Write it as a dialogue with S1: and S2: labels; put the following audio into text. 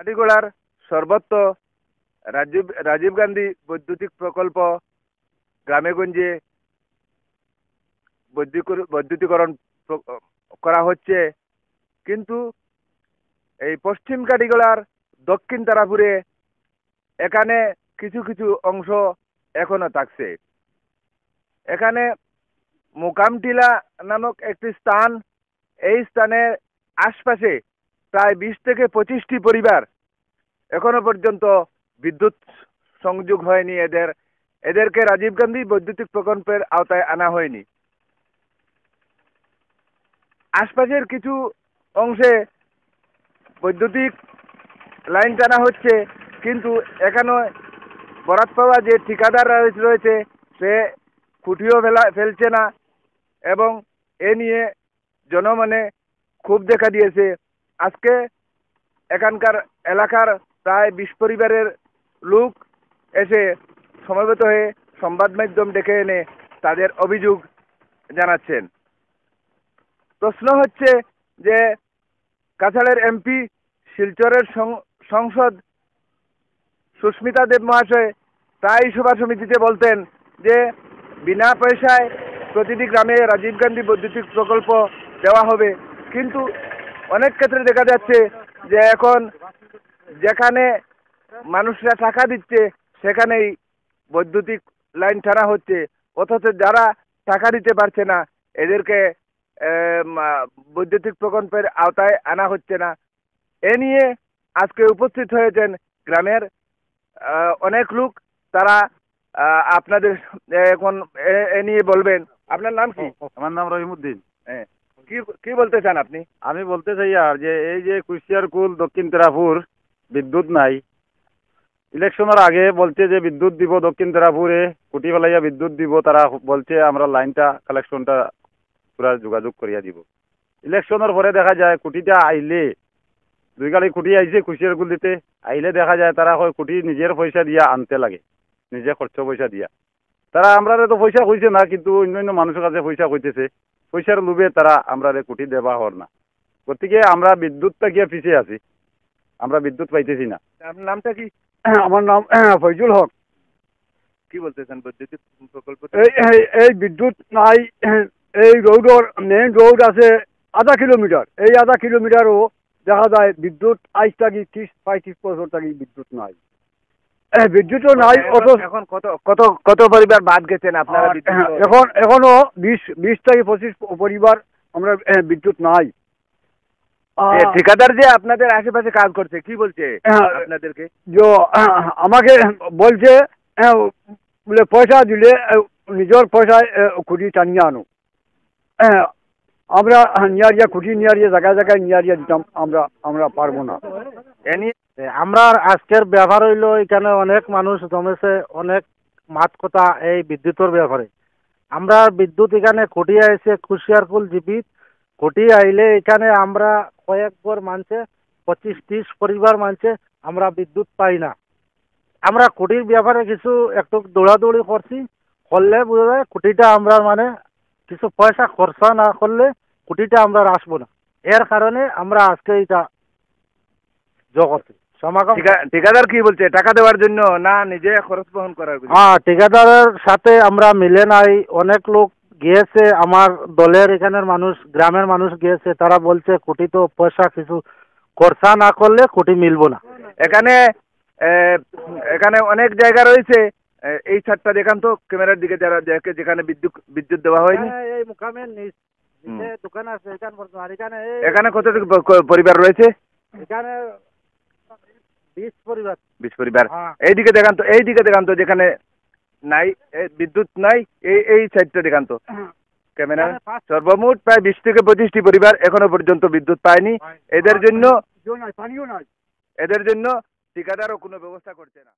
S1: আটিগোড়ার সর্বত্র রাজীব রাজীব গান্ধী বৈদ্যুতিক প্রকল্প গ্রামেগঞ্জে বৈদ্যুতিকরণ করা হচ্ছে কিন্তু এই পশ্চিম কাটিগোলার দক্ষিণ তারাপুরে এখানে কিছু কিছু অংশ এখনো থাকছে এখানে মোকামটিলা নামক একটি স্থান এই স্থানের আশপাশে প্রায় বিশ থেকে পঁচিশটি পরিবার এখনো পর্যন্ত বিদ্যুৎ সংযোগ হয়নি এদের এদেরকে রাজীব গান্ধী বৈদ্যুতিক প্রকল্পের আওতায় আনা হয়নি আশপাশের কিছু অংশে বৈদ্যুতিক লাইন টানা হচ্ছে কিন্তু এখানে বরাত পাওয়া যে ঠিকাদার রয়েছে সে খুঁটিও ফেলা ফেলছে না এবং এ নিয়ে জনমনে খুব দেখা দিয়েছে আজকে এখানকার এলাকার প্রায় বিশ পরিবারের লোক এসে সমবেত হয়ে সংবাদ মাধ্যম ডেকে এনে তাদের অভিযোগ জানাচ্ছেন প্রশ্ন হচ্ছে যে কাছাড়ের এমপি শিলচরের সংসদ সুস্মিতা দেব মহাশয় প্রায় সভা সমিতিতে বলতেন যে বিনা পয়সায় প্রতিটি গ্রামে রাজীব গান্ধী বৈদ্যুতিক প্রকল্প দেওয়া হবে কিন্তু অনেক ক্ষেত্রে দেখা যাচ্ছে যে এখন যেখানে মানুষরা টাকা দিচ্ছে সেখানেই বৈদ্যুতিক লাইন টানা হচ্ছে অথচ যারা টাকা দিতে পারছে না এদেরকে বৈদ্যুতিক প্রকল্পের আওতায় আনা হচ্ছে না এ নিয়ে আজকে উপস্থিত হয়েছেন গ্রামের অনেক লোক তারা আপনাদের এখন এ নিয়ে বলবেন আপনার নাম কি আমার নাম রহিমুদ্দিন
S2: হ্যাঁ কি কি বলতে চান আপনি আমি বলতে চাই আর যে এই যে কুল দক্ষিণ তেরাপুর বিদ্যুৎ নাই ইলেকশনের আগে বলছে যে বিদ্যুৎ দিব দক্ষিণ তেরাপুরে কুটি ফেলাইয়া বিদ্যুৎ দিব তারা বলছে আমরা লাইনটা কালেকশনটা পুরা যোগাযোগ করিয়া দিব ইলেকশনের পরে দেখা যায় কুটিটা আইলে দুই কালি কুটি আইছে কুশিয়ার কুল দিতে আইলে দেখা যায় তারা হয় কুটি নিজের পয়সা দিয়া আনতে লাগে নিজে খরচ পয়সা দিয়া তারা আমরা তো পয়সা কইছে না কিন্তু অন্য অন্য মানুষের কাছে পয়সা কইতেছে পয়সার লোভে তারা আমরা কুটি দেওয়া হর না গতিকে আমরা বিদ্যুৎটা গিয়ে পিছিয়ে আছি আমরা বিদ্যুৎ পাইতেছি না আপনার নামটা কি আমার নাম ফৈজুল হক
S1: কি বলতেছেন বৈদ্যুতিক প্রকল্প
S2: এই বিদ্যুৎ নাই এই রোডর মেইন রোড আছে আধা কিলোমিটার এই আধা কিলোমিটারও দেখা যায় বিদ্যুৎ আইস থাকি ত্রিশ পঁয়ত্রিশ বছর থাকি বিদ্যুৎ নাই বিদ্যুৎও নাই অত এখন কত কত কত পরিবার বাদ গেছেন আপনারা হ্যাঁ, এখন এখনো বিশ বিশ থেকে পঁচিশ পরিবার আমরা বিদ্যুৎ নাই ঠিকাদার যে আপনাদের আশেপাশে কাজ করছে কি
S1: বলছে হ্যাঁ, আপনাদেরকে
S2: যে হ্যাঁ, আমাকে বলছে বলে পয়সা দিলে নিজের পয়সায় খুঁটি টানিয়ে আনো আমরা নিয়ারিয়া খুঁটি নিয়ারিয়া জায়গায় জায়গায় নিয়ারিয়া দিতাম আমরা আমরা পারবো না এ নিয়ে আমরা আজকের ব্যবহার হইল এখানে অনেক মানুষ জমেছে অনেক মাত
S3: কথা এই বিদ্যুতের ব্যাপারে আমরা বিদ্যুৎ এখানে খুঁটি আইছে কুল জীবিত খুঁটি আইলে এখানে আমরা কয়েক ঘর মানছে পঁচিশ ত্রিশ পরিবার মানছে আমরা বিদ্যুৎ পাই না আমরা খুঁটির ব্যাপারে কিছু একটু দৌড়াদৌড়ি করছি করলে বোঝা যায় খুঁটিটা আমরা মানে কিছু পয়সা খরচা না করলে খুঁটিটা আমরা আসবো না এর কারণে আমরা আজকে এটা
S1: জগতে সমাগম ঠিকাদার কি বলছে টাকা দেওয়ার জন্য না নিজে খরচ বহন করার হ্যাঁ
S3: ঠিকাদারের সাথে আমরা মিলে নাই অনেক লোক গিয়েছে আমার দলের এখানের মানুষ গ্রামের মানুষ গিয়েছে তারা বলছে কোটি তো পয়সা কিছু খরচা না করলে কোটি মিলবো
S1: না এখানে এখানে অনেক জায়গা রয়েছে এই ছাদটা দেখান তো ক্যামেরার দিকে যারা দেখে যেখানে বিদ্যুৎ বিদ্যুৎ দেওয়া হয়নি
S3: এই মুকামের দোকান আছে এখানে
S1: কত পরিবার রয়েছে
S3: এখানে বিশ পরিবার বিশ পরিবার হ্যাঁ।
S1: এইদিকে দেখান তো এইদিকে দেখান তো যেখানে নাই বিদ্যুৎ নাই এই এই সাইডটা দেখান তো হ্যাঁ। ক্যামেরা সর্বমোট প্রায় বিশ থেকে পঁচিশটি পরিবার এখনো পর্যন্ত বিদ্যুৎ পায়নি এদের জন্য এদের জন্য ঠিকাদারও কোনো ব্যবস্থা করছে না